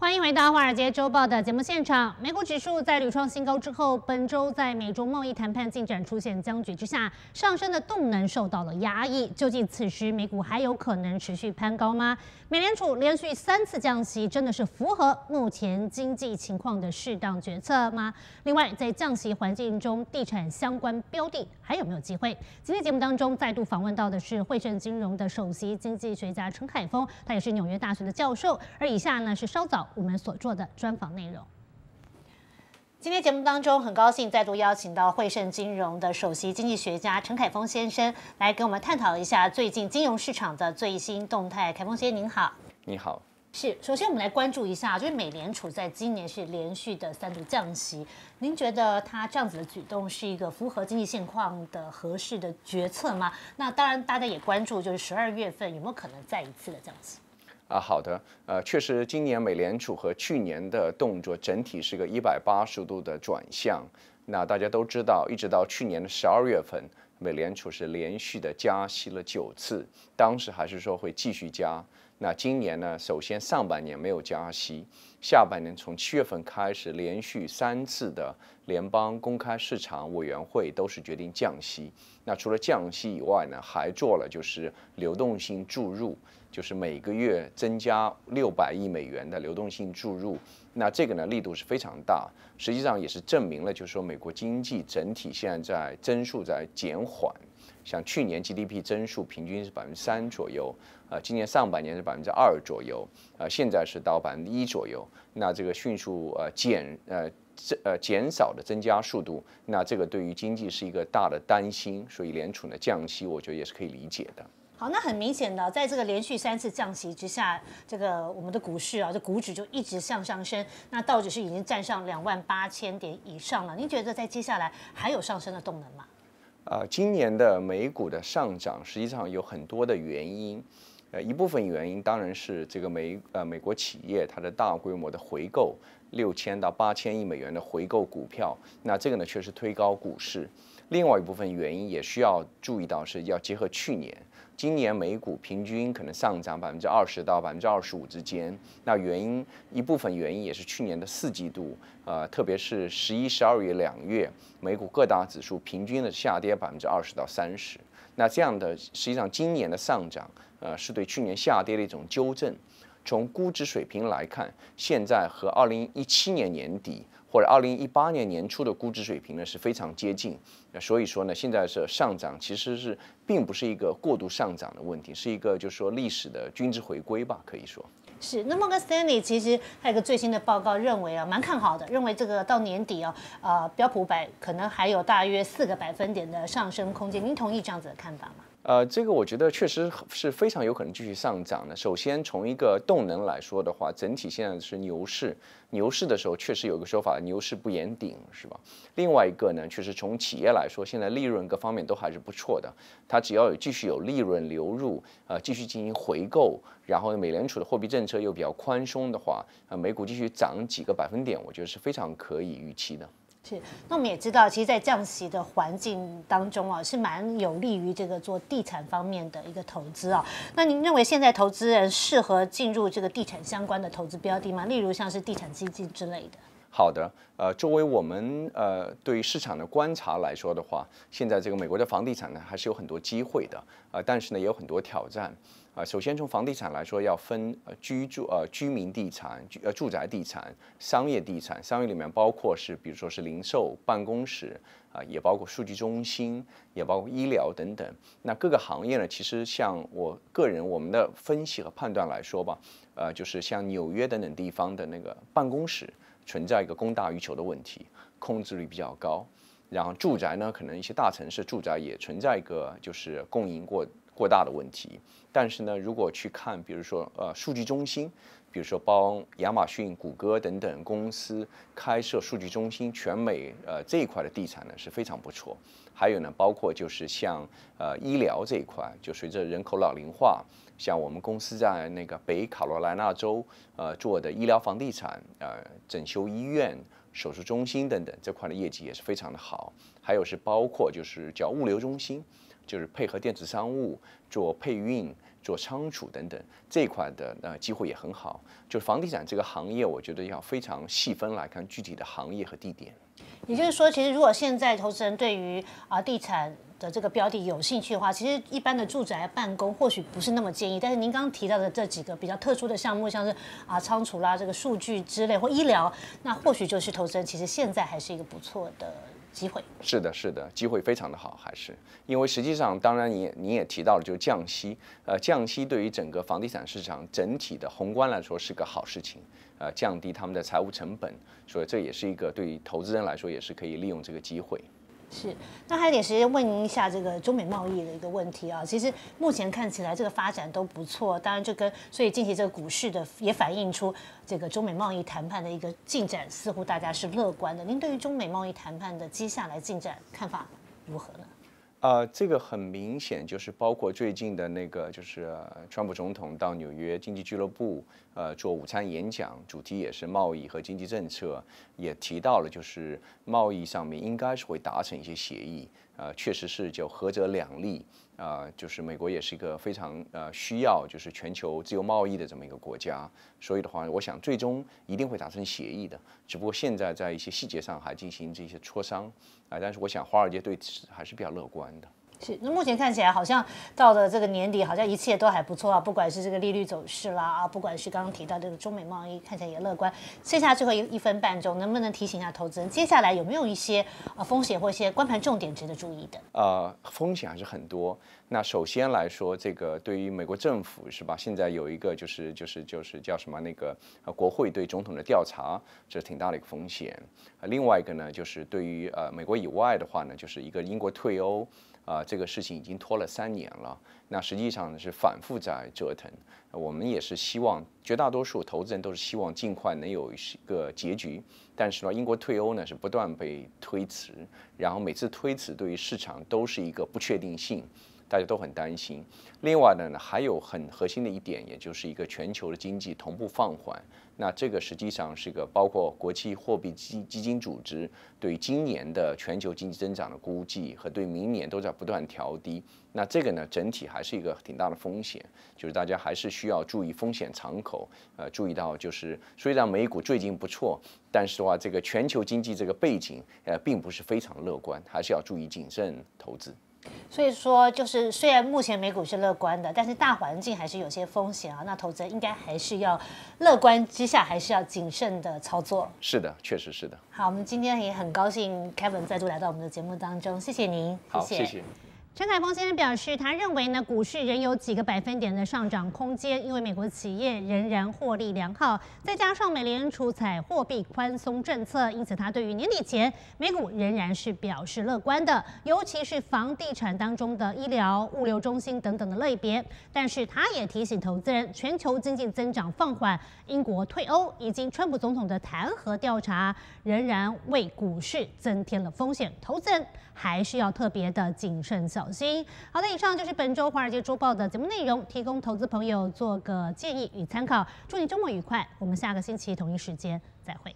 欢迎回到《华尔街周报》的节目现场。美股指数在屡创新高之后，本周在美中贸易谈判进展出现僵局之下，上升的动能受到了压抑。究竟此时美股还有可能持续攀高吗？美联储连续三次降息，真的是符合目前经济情况的适当决策吗？另外，在降息环境中，地产相关标的还有没有机会？今天节目当中再度访问到的是汇盛金融的首席经济学家陈凯峰，他也是纽约大学的教授。而以下呢是稍早。我们所做的专访内容。今天节目当中，很高兴再度邀请到汇盛金融的首席经济学家陈凯峰先生来跟我们探讨一下最近金融市场的最新动态。凯峰先生，您好。你好。是，首先我们来关注一下，就是美联储在今年是连续的三度降息。您觉得他这样子的举动是一个符合经济现况的合适的决策吗？那当然，大家也关注，就是十二月份有没有可能再一次的降息？啊，好的，呃，确实，今年美联储和去年的动作整体是个一百八十度的转向。那大家都知道，一直到去年的十二月份，美联储是连续的加息了九次，当时还是说会继续加。那今年呢？首先上半年没有加息，下半年从七月份开始，连续三次的联邦公开市场委员会都是决定降息。那除了降息以外呢，还做了就是流动性注入，就是每个月增加六百亿美元的流动性注入。那这个呢力度是非常大，实际上也是证明了，就是说美国经济整体现在增速在减缓。像去年 GDP 增速平均是百分之三左右，呃，今年上半年是百分之二左右，呃，现在是到百分之一左右。那这个迅速呃减呃这呃减少的增加速度，那这个对于经济是一个大的担心，所以联储呢降息，我觉得也是可以理解的。好，那很明显的，在这个连续三次降息之下，这个我们的股市啊，这股指就一直向上升，那到底是已经站上两万八千点以上了？您觉得在接下来还有上升的动能吗？呃，今年的美股的上涨实际上有很多的原因，呃，一部分原因当然是这个美呃美国企业它的大规模的回购六千到八千亿美元的回购股票，那这个呢确实推高股市。另外一部分原因也需要注意到是要结合去年。今年美股平均可能上涨百分之二十到百分之二十五之间。那原因一部分原因也是去年的四季度，呃，特别是十一、十二月、两月，美股各大指数平均的下跌百分之二十到三十。那这样的实际上今年的上涨，呃，是对去年下跌的一种纠正。从估值水平来看，现在和二零一七年年底或者二零一八年年初的估值水平呢是非常接近。那所以说呢，现在是上涨，其实是并不是一个过度上涨的问题，是一个就是说历史的均值回归吧，可以说是。那么跟 Stanley，其实他有个最新的报告认为啊，蛮看好的，认为这个到年底啊，呃，标普百可能还有大约四个百分点的上升空间。您同意这样子的看法吗？呃，这个我觉得确实是非常有可能继续上涨的。首先，从一个动能来说的话，整体现在是牛市，牛市的时候确实有个说法，牛市不言顶，是吧？另外一个呢，确实从企业来说，现在利润各方面都还是不错的。它只要有继续有利润流入，呃，继续进行回购，然后美联储的货币政策又比较宽松的话，呃，美股继续涨几个百分点，我觉得是非常可以预期的。是，那我们也知道，其实，在降息的环境当中啊，是蛮有利于这个做地产方面的一个投资啊。那您认为现在投资人适合进入这个地产相关的投资标的吗？例如像是地产基金之类的。好的，呃，作为我们呃对于市场的观察来说的话，现在这个美国的房地产呢，还是有很多机会的啊，但是呢，也有很多挑战。呃，首先从房地产来说，要分呃居住呃居民地产、居呃住宅地产、商业地产。商业里面包括是，比如说是零售、办公室啊，也包括数据中心，也包括医疗等等。那各个行业呢，其实像我个人我们的分析和判断来说吧，呃，就是像纽约等等地方的那个办公室存在一个供大于求的问题，空置率比较高。然后住宅呢，可能一些大城市住宅也存在一个就是供应过。过大的问题，但是呢，如果去看，比如说呃，数据中心，比如说帮亚马逊、谷歌等等公司开设数据中心，全美呃这一块的地产呢是非常不错。还有呢，包括就是像呃医疗这一块，就随着人口老龄化，像我们公司在那个北卡罗来纳州呃做的医疗房地产，呃整修医院、手术中心等等这块的业绩也是非常的好。还有是包括就是叫物流中心。就是配合电子商务做配运、做仓储等等这一块的，那机会也很好。就是房地产这个行业，我觉得要非常细分来看具体的行业和地点。也就是说，其实如果现在投资人对于啊地产的这个标的有兴趣的话，其实一般的住宅、办公或许不是那么建议。但是您刚刚提到的这几个比较特殊的项目，像是啊仓储啦、这个数据之类或医疗，那或许就是投资人其实现在还是一个不错的。机会是的，是的，机会非常的好，还是因为实际上，当然你你也提到了，就是降息，呃，降息对于整个房地产市场整体的宏观来说是个好事情，呃，降低他们的财务成本，所以这也是一个对于投资人来说也是可以利用这个机会。是，那还有点时间问您一下这个中美贸易的一个问题啊。其实目前看起来这个发展都不错，当然就跟所以近期这个股市的也反映出这个中美贸易谈判的一个进展，似乎大家是乐观的。您对于中美贸易谈判的接下来进展看法如何？呢？啊，这个很明显就是包括最近的那个，就是川普总统到纽约经济俱乐部，呃，做午餐演讲，主题也是贸易和经济政策，也提到了就是贸易上面应该是会达成一些协议，呃，确实是就合则两利。呃，就是美国也是一个非常呃需要就是全球自由贸易的这么一个国家，所以的话，我想最终一定会达成协议的。只不过现在在一些细节上还进行这些磋商，哎，但是我想华尔街对此还是比较乐观的。是，那目前看起来好像到了这个年底，好像一切都还不错啊，不管是这个利率走势啦啊，不管是刚刚提到这个中美贸易，看起来也乐观。剩下最后一一分半钟，能不能提醒一下投资人，接下来有没有一些啊风险或一些关盘重点值得注意的？呃，风险还是很多。那首先来说，这个对于美国政府是吧，现在有一个就是就是就是叫什么那个呃国会对总统的调查，这是挺大的一个风险。另外一个呢，就是对于呃美国以外的话呢，就是一个英国退欧。啊，这个事情已经拖了三年了，那实际上是反复在折腾。我们也是希望绝大多数投资人都是希望尽快能有一个结局，但是呢，英国退欧呢是不断被推迟，然后每次推迟对于市场都是一个不确定性。大家都很担心。另外呢，还有很核心的一点，也就是一个全球的经济同步放缓。那这个实际上是一个包括国际货币基基金组织对今年的全球经济增长的估计和对明年都在不断调低。那这个呢，整体还是一个挺大的风险，就是大家还是需要注意风险敞口。呃，注意到就是虽然美股最近不错，但是的话这个全球经济这个背景呃并不是非常乐观，还是要注意谨慎投资。所以说，就是虽然目前美股是乐观的，但是大环境还是有些风险啊。那投资人应该还是要乐观之下，还是要谨慎的操作。是的，确实是的。好，我们今天也很高兴 Kevin 再度来到我们的节目当中，谢谢您，谢谢。陈凯峰先生表示，他认为呢，股市仍有几个百分点的上涨空间，因为美国企业仍然获利良好，再加上美联储采货币宽松政策，因此他对于年底前美股仍然是表示乐观的，尤其是房地产当中的医疗、物流中心等等的类别。但是他也提醒投资人，全球经济增长放缓、英国退欧以及川普总统的弹劾调查，仍然为股市增添了风险，投资人还是要特别的谨慎小心。好的，以上就是本周华尔街周报的节目内容，提供投资朋友做个建议与参考。祝你周末愉快，我们下个星期同一时间再会。